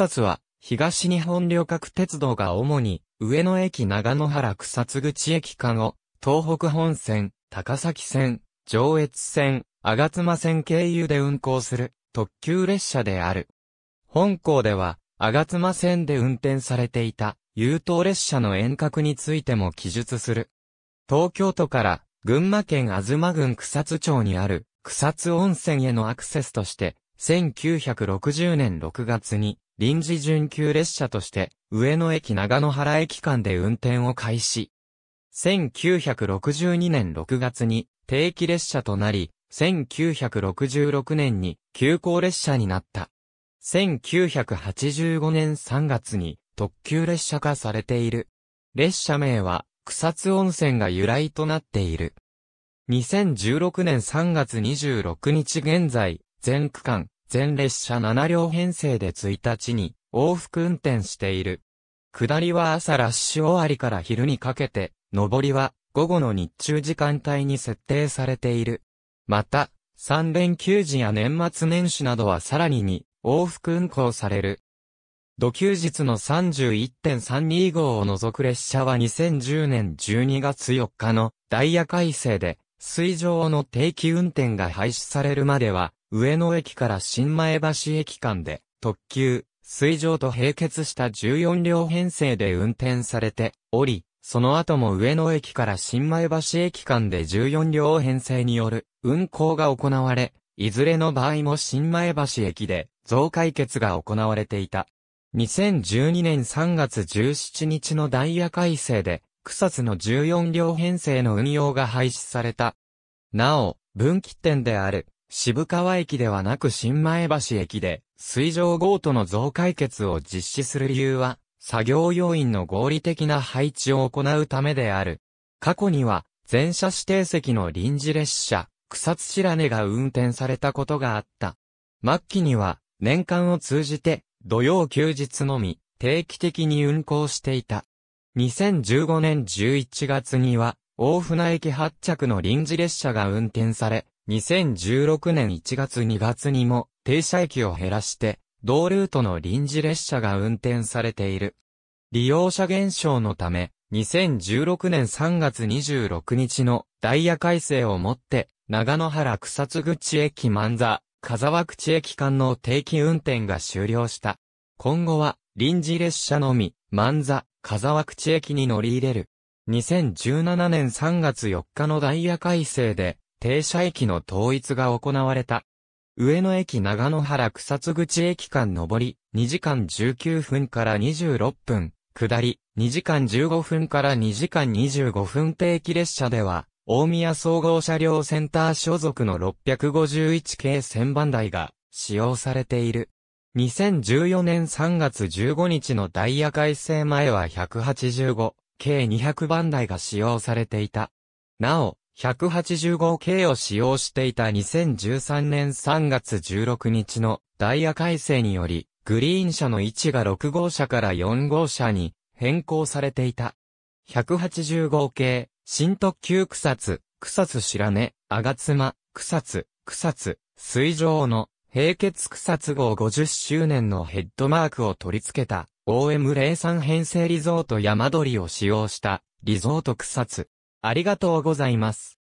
草津は、東日本旅客鉄道が主に、上野駅長野原草津口駅間を、東北本線、高崎線、上越線、吾妻線経由で運行する特急列車である。本校では、吾妻線で運転されていた優等列車の遠隔についても記述する。東京都から群馬県東郡草津町にある草津温泉へのアクセスとして、1960年6月に臨時準急列車として、上野駅長野原駅間で運転を開始。1962年6月に定期列車となり、1966年に急行列車になった。1985年3月に特急列車化されている。列車名は草津温泉が由来となっている。2016年3月26日現在、全区間、全列車7両編成で1日に往復運転している。下りは朝ラッシュ終わりから昼にかけて、上りは午後の日中時間帯に設定されている。また、3連休時や年末年始などはさらにに往復運行される。土休日の31.32号を除く列車は2010年12月4日のダイヤ改正で、水上の定期運転が廃止されるまでは上野駅から新前橋駅間で、特急、水上と並結した14両編成で運転されており、その後も上野駅から新前橋駅間で14両編成による運行が行われ、いずれの場合も新前橋駅で増解決が行われていた。2012年3月17日のダイヤ改正で、草津の14両編成の運用が廃止された。なお、分岐点である渋川駅ではなく新前橋駅で、水上ゴートの増解決を実施する理由は、作業要員の合理的な配置を行うためである。過去には、全車指定席の臨時列車、草津白根が運転されたことがあった。末期には、年間を通じて、土曜休日のみ、定期的に運行していた。2015年11月には、大船駅発着の臨時列車が運転され、2016年1月2月にも停車駅を減らして、同ルートの臨時列車が運転されている。利用者減少のため、2016年3月26日のダイヤ改正をもって、長野原草津口駅万座、風沢口駅間の定期運転が終了した。今後は、臨時列車のみ、万座、風沢口駅に乗り入れる。2017年3月4日のダイヤ改正で、停車駅の統一が行われた。上野駅長野原草津口駅間上り、2時間19分から26分、下り、2時間15分から2時間25分定期列車では、大宮総合車両センター所属の651系1000番台が使用されている。2014年3月15日のダイヤ改正前は185、計200番台が使用されていた。なお、185号 K を使用していた2013年3月16日のダイヤ改正により、グリーン車の位置が6号車から4号車に変更されていた。180号系、新特急草津、草津白根、つ妻、草津、草津、水上の、平血草津号50周年のヘッドマークを取り付けた、OM03 編成リゾート山鳥を使用した、リゾート草津。ありがとうございます。